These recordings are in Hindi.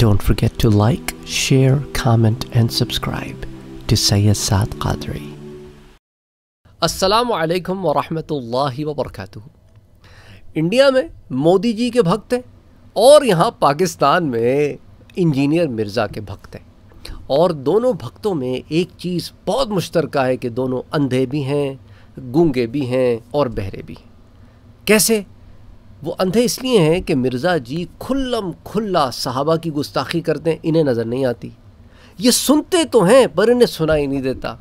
Don't forget to like, share, comment and subscribe to Sayyid Saad Qadri. अस्सलाम वालेकुम वरहमतुल्लाहि वबरकातुहू इंडिया में मोदी जी के भक्त हैं और यहाँ पाकिस्तान में इंजीनियर मिर्ज़ा के भक्त हैं और दोनों भक्तों में एक चीज़ बहुत मुश्तरक है कि दोनों अंधे भी हैं गूंगे भी हैं और बहरे भी हैं कैसे वो अंधे इसलिए हैं कि मिर्ज़ा जी खुल्लम खुल्ला साहबा की गुस्ताखी करते हैं इन्हें नज़र नहीं आती ये सुनते तो हैं पर इन्हें सुनाई नहीं देता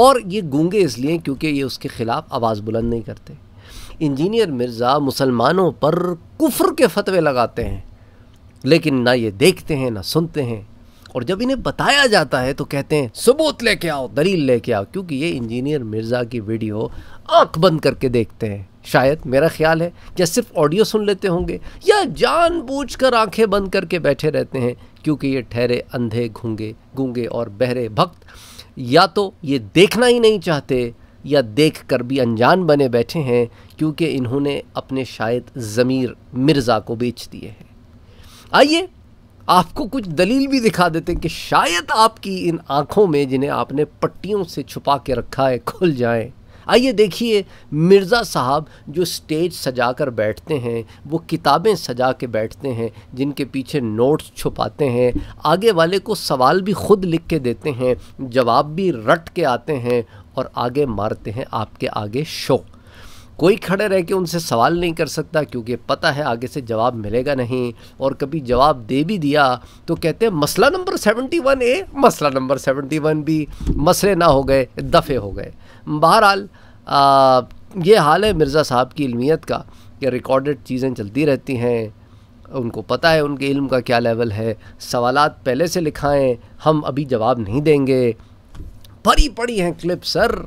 और ये गूंगे इसलिए क्योंकि ये उसके ख़िलाफ़ आवाज़ बुलंद नहीं करते इंजीनियर मिर्ज़ा मुसलमानों पर कुफ्र के फतवे लगाते हैं लेकिन ना ये देखते हैं ना सुनते हैं और जब इन्हें बताया जाता है तो कहते हैं सबूत लेके आओ दलील लेके आओ क्योंकि ये इंजीनियर मिर्ज़ा की वीडियो आंख बंद करके देखते हैं शायद मेरा ख्याल है या सिर्फ ऑडियो सुन लेते होंगे या जानबूझकर आंखें बंद करके बैठे रहते हैं क्योंकि ये ठहरे अंधे घूंगे गूंगे और बहरे भक्त या तो ये देखना ही नहीं चाहते या देख कर भी अनजान बने बैठे हैं क्योंकि इन्होंने अपने शायद ज़मीर मिर्ज़ा को बेच दिए हैं आइए आपको कुछ दलील भी दिखा देते हैं कि शायद आपकी इन आँखों में जिन्हें आपने पट्टियों से छुपा के रखा है खुल जाएं आइए देखिए मिर्ज़ा साहब जो स्टेज सजा कर बैठते हैं वो किताबें सजा के बैठते हैं जिनके पीछे नोट्स छुपाते हैं आगे वाले को सवाल भी खुद लिख के देते हैं जवाब भी रट के आते हैं और आगे मारते हैं आपके आगे शो कोई खड़े रह के उनसे सवाल नहीं कर सकता क्योंकि पता है आगे से जवाब मिलेगा नहीं और कभी जवाब दे भी दिया तो कहते हैं मसला नंबर सेवेंटी वन ए मसला नंबर सेवेंटी वन बी मसले ना हो गए दफ़े हो गए बहरहाल ये हाल है मिर्ज़ा साहब की इलमियत का कि रिकॉर्डेड चीज़ें चलती रहती हैं उनको पता है उनके इल्म का क्या लेवल है सवालात पहले से लिखाएं हम अभी जवाब नहीं देंगे पड़ी पड़ी हैं क्लिप सर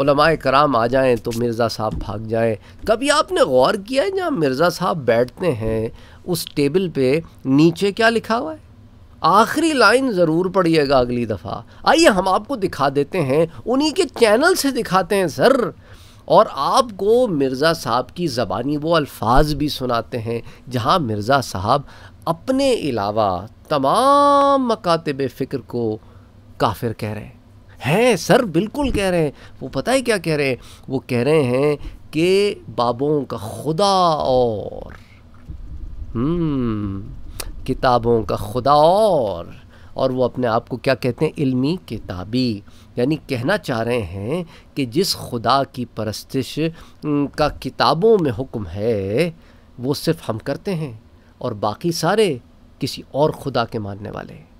कराम आ जाएं तो मिर्ज़ा साहब भाग जाएं कभी आपने गौर किया है जहाँ मिर्ज़ा साहब बैठते हैं उस टेबल पे नीचे क्या लिखा हुआ है आखिरी लाइन ज़रूर पढ़िएगा अगली दफ़ा आइए हम आपको दिखा देते हैं उन्हीं के चैनल से दिखाते हैं सर और आपको मिर्ज़ा साहब की ज़बानी वो अल्फाज भी सुनाते हैं जहाँ मिर्ज़ा साहब अपने अलावा तमाम मकातब फ़िक्र को काफिर कह रहे हैं हैं सर बिल्कुल कह रहे हैं वो पता है क्या कह रहे हैं वो कह रहे हैं कि बाबों का खुदा और हम्म, किताबों का खुदा और और वो अपने आप को क्या कहते हैं इल्मी किताबी यानी कहना चाह रहे हैं कि जिस खुदा की परस्तिश का किताबों में हुक्म है वो सिर्फ़ हम करते हैं और बाकी सारे किसी और खुदा के मानने वाले हैं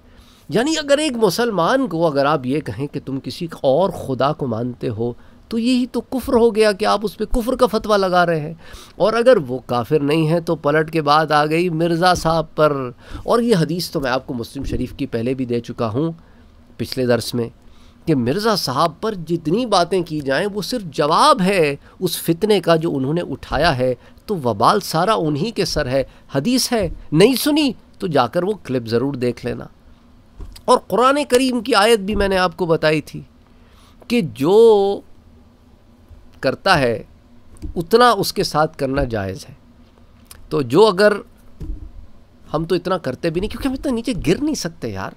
यानी अगर एक मुसलमान को अगर आप ये कहें कि तुम किसी और खुदा को मानते हो तो यही तो कुफ्र हो गया कि आप उस पर कुफ्र का फतवा लगा रहे हैं और अगर वो काफिर नहीं है तो पलट के बाद आ गई मिर्ज़ा साहब पर और ये हदीस तो मैं आपको मुस्लिम शरीफ की पहले भी दे चुका हूँ पिछले दर्स में कि मिर्ज़ा साहब पर जितनी बातें की जाएं वो सिर्फ जवाब है उस फितने का जो उन्होंने उठाया है तो वबाल सारा उन्हीं के सर है हदीस है नहीं सुनी तो जाकर वो क्लिप ज़रूर देख लेना और क़ुरान करीम की आयत भी मैंने आपको बताई थी कि जो करता है उतना उसके साथ करना जायज़ है तो जो अगर हम तो इतना करते भी नहीं क्योंकि हम इतना नीचे गिर नहीं सकते यार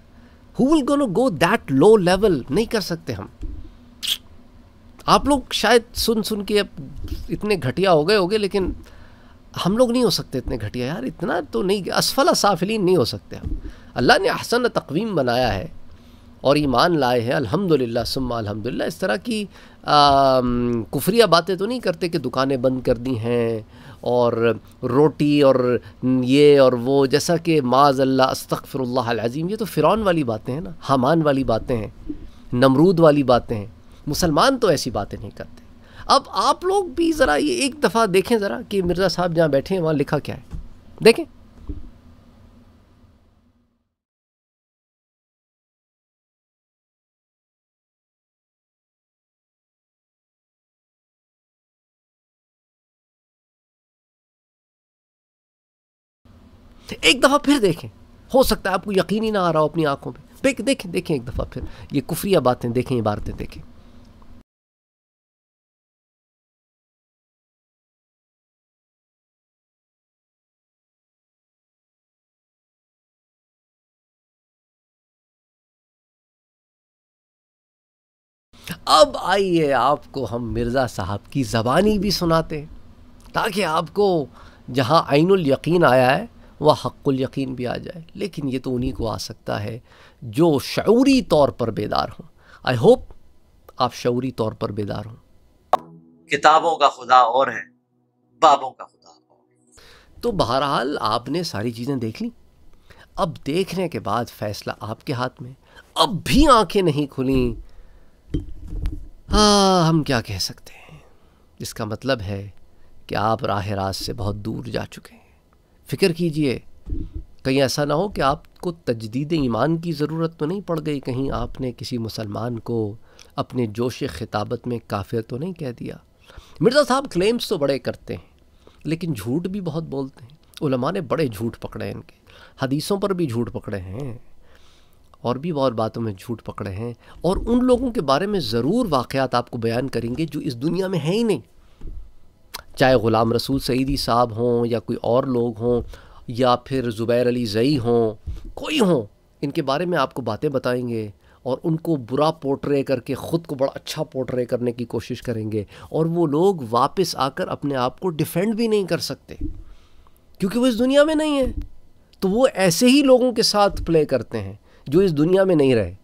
हु विल गोनो गो दैट लो लेवल नहीं कर सकते हम आप लोग शायद सुन सुन के अब इतने घटिया हो गए होगे लेकिन हम लोग नहीं हो सकते इतने घटिया यार इतना तो नहीं असफल साफिलीन नहीं हो सकते हम अल्लाह ने अहसन तकवीम बनाया है और ईमान लाए हैं अल्हम्दुलिल्लाह सुम्मा अल्हम्दुलिल्लाह इस तरह की कुफ्रिया बातें तो नहीं करते कि दुकानें बंद कर दी हैं और रोटी और ये और वो जैसा कि माज अल्लाह अजीम ये तो फ़िरौन वाली बातें हैं ना हमान वाली बातें हैं नमरूद वाली बातें हैं मुसलमान तो ऐसी बातें नहीं करते अब आप लोग भी ज़रा ये एक दफ़ा देखें ज़रा कि मिर्ज़ा साहब जहाँ बैठे हैं वहाँ लिखा क्या है देखें एक दफ़ा फिर देखें हो सकता है आपको यकीन ही ना आ रहा हो अपनी आंखों पे देखें देखें देखें एक दफ़ा फिर ये कुफरिया बातें देखें इबारतें देखें अब आइए आपको हम मिर्ज़ा साहब की ज़बानी भी सुनाते हैं ताकि आपको जहाँ आइनुल यकीन आया है वह हक्कुल यकीन भी आ जाए लेकिन ये तो उन्हीं को आ सकता है जो शूरी तौर पर बेदार हों आई होप आप शौरी तौर पर बेदार हों किताबों का खुदा और है बाबों का खुदा और तो बहरहाल आपने सारी चीज़ें देख ली अब देखने के बाद फ़ैसला आपके हाथ में अब भी आंखें नहीं खुली हाँ हम क्या कह सकते हैं इसका मतलब है कि आप राह रास्त से बहुत दूर जा चुके हैं फ़िक्र कीजिए कहीं ऐसा ना हो कि आपको तजदीद ईमान की ज़रूरत तो नहीं पड़ गई कहीं आपने किसी मुसलमान को अपने जोश खिताबत में काफिर तो नहीं कह दिया मिर्ज़ा साहब क्लेम्स तो बड़े करते हैं लेकिन झूठ भी बहुत बोलते हैं उलमा ने बड़े झूठ पकड़े हैं इनके हदीसों पर भी झूठ पकड़े हैं और भी बहुत बातों में झूठ पकड़े हैं और उन लोगों के बारे में ज़रूर वाक़ात आपको बयान करेंगे जो इस दुनिया में हैं ही नहीं चाहे ग़ुलाम रसूल सईदी साहब हों या कोई और लोग हों या फिर ज़ुबैर अली जई हों कोई हों इनके बारे में आपको बातें बताएंगे और उनको बुरा पोर्ट्रे करके ख़ुद को बड़ा अच्छा पोर्ट्रे करने की कोशिश करेंगे और वो लोग वापस आकर अपने आप को डिफेंड भी नहीं कर सकते क्योंकि वो इस दुनिया में नहीं है तो वो ऐसे ही लोगों के साथ प्ले करते हैं जो इस दुनिया में नहीं रहे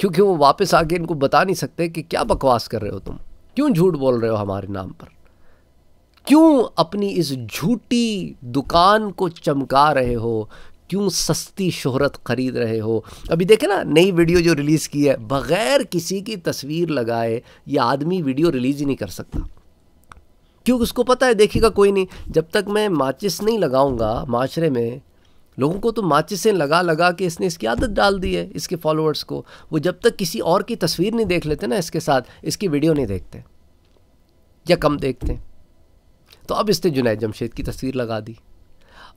क्योंकि वो वापस आके इनको बता नहीं सकते कि क्या बकवास कर रहे हो तुम क्यों झूठ बोल रहे हो हमारे नाम पर क्यों अपनी इस झूठी दुकान को चमका रहे हो क्यों सस्ती शोहरत ख़रीद रहे हो अभी देखे ना नई वीडियो जो रिलीज़ की है बग़ैर किसी की तस्वीर लगाए ये आदमी वीडियो रिलीज़ ही नहीं कर सकता क्योंकि उसको पता है देखेगा कोई नहीं जब तक मैं माचिस नहीं लगाऊंगा माशरे में लोगों को तो माचिसें लगा लगा के इसने इसकी आदत डाल दी है इसके फॉलोअर्स को वो जब तक किसी और की तस्वीर नहीं देख लेते ना इसके साथ इसकी वीडियो नहीं देखते या कम देखते तो अब इसने जुनेद जमशेद की तस्वीर लगा दी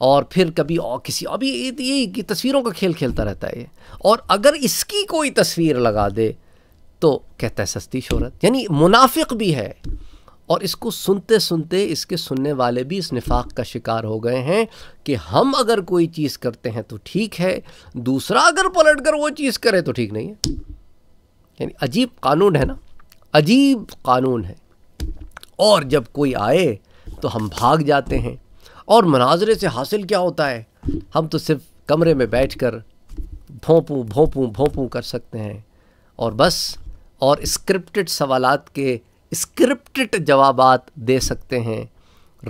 और फिर कभी और किसी अभी ये कि तस्वीरों का खेल खेलता रहता है और अगर इसकी कोई तस्वीर लगा दे तो कहता है सस्ती शहरत यानी मुनाफिक भी है और इसको सुनते सुनते इसके सुनने वाले भी इस निफाक का शिकार हो गए हैं कि हम अगर कोई चीज़ करते हैं तो ठीक है दूसरा अगर पलट कर वो चीज़ करे तो ठीक नहीं है यानी अजीब कानून है ना अजीब कानून है और जब कोई आए तो हम भाग जाते हैं और मनाजरे से हासिल क्या होता है हम तो सिर्फ कमरे में बैठ कर भोंपू भोंपू भोंपू कर सकते हैं और बस और स्क्रिप्टेड सवालात के स्क्रिप्टेड जवाब दे सकते हैं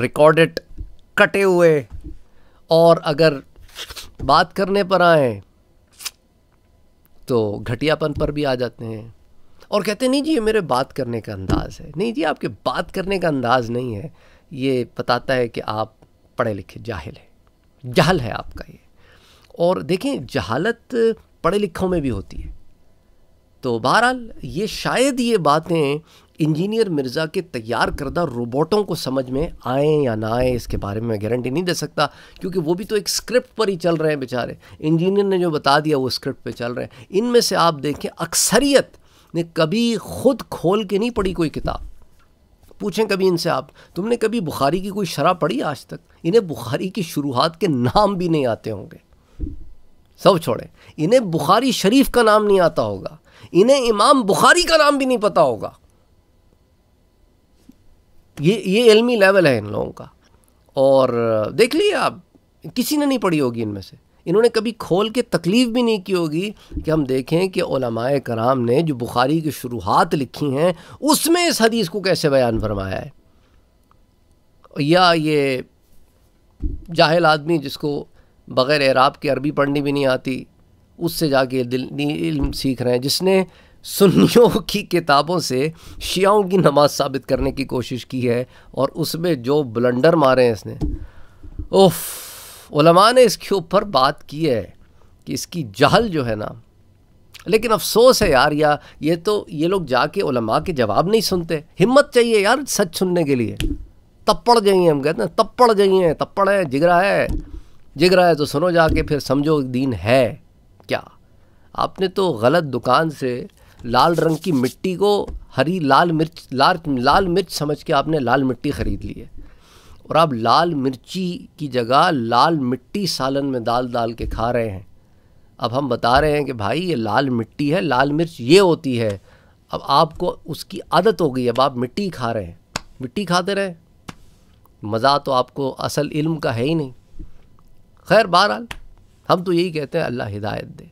रिकॉर्डेड कटे हुए और अगर बात करने पर आए तो घटियापन पर भी आ जाते हैं और कहते नहीं जी ये मेरे बात करने का अंदाज़ है नहीं जी आपके बात करने का अंदाज़ नहीं है ये बताता है कि आप पढ़े लिखे जाहिल हैं जहल है आपका ये और देखें जहालत पढ़े लिखों में भी होती है तो बहरहाल ये शायद ये बातें इंजीनियर मिर्ज़ा के तैयार करदा रोबोटों को समझ में आए या ना आए इसके बारे में मैं गारंटी नहीं दे सकता क्योंकि वो भी तो एक स्क्रिप्ट पर ही चल रहे हैं बेचारे इंजीनियर ने जो बता दिया वो स्क्रिप्ट पे चल रहे हैं इनमें से आप देखें अक्सरियत ने कभी खुद खोल के नहीं पढ़ी कोई किताब पूछें कभी इनसे आप तुमने कभी बुखारी की कोई शराब पढ़ी आज तक इन्हें बुखारी की शुरुआत के नाम भी नहीं आते होंगे सब छोड़ें इन्हें बुखारी शरीफ का नाम नहीं आता होगा इन्हें इमाम बुखारी का नाम भी नहीं पता होगा ये ये इलमी लेवल है इन लोगों का और देख लीजिए आप किसी ने नहीं पढ़ी होगी इनमें से इन्होंने कभी खोल के तकलीफ़ भी नहीं की होगी कि हम देखें कि ओलमाए कराम ने जो बुखारी की शुरुआत लिखी हैं उसमें इस हदीस को कैसे बयान फरमाया है या ये जाहिल आदमी जिसको बग़ैर एराब के अरबी पढ़नी भी नहीं आती उससे जाके दिल इल्म सीख रहे हैं जिसने सुन्नियों की किताबों से शियाओं की नमाज साबित करने की कोशिश की है और उसमें जो ब्लंडर मारे हैं इसने उफ ने इसके ऊपर बात की है कि इसकी जहल जो है ना लेकिन अफसोस है यार या ये तो ये लोग जाके उलमा के जवाब नहीं सुनते हिम्मत चाहिए यार सच सुनने के लिए तप्पड़ जाइए हम कहते हैं तप्पड़ जाइए तप्पड़ है जिगरा है जिगरा है तो सुनो जाके फिर समझो दीन है क्या आपने तो गलत दुकान से लाल रंग की मिट्टी को हरी लाल मिर्च लाल लाल मिर्च समझ के आपने लाल मिट्टी ख़रीद ली है और आप लाल मिर्ची की जगह लाल मिट्टी सालन में दाल दाल के खा रहे हैं अब हम बता रहे हैं कि भाई ये लाल मिट्टी है लाल मिर्च ये होती है अब आपको उसकी आदत हो गई अब आप मिट्टी खा रहे हैं मिट्टी खाते रहे मज़ा तो आपको असल इल्म का है ही नहीं खैर बहरहाल हम तो यही कहते हैं अल्लाह हिदायत दे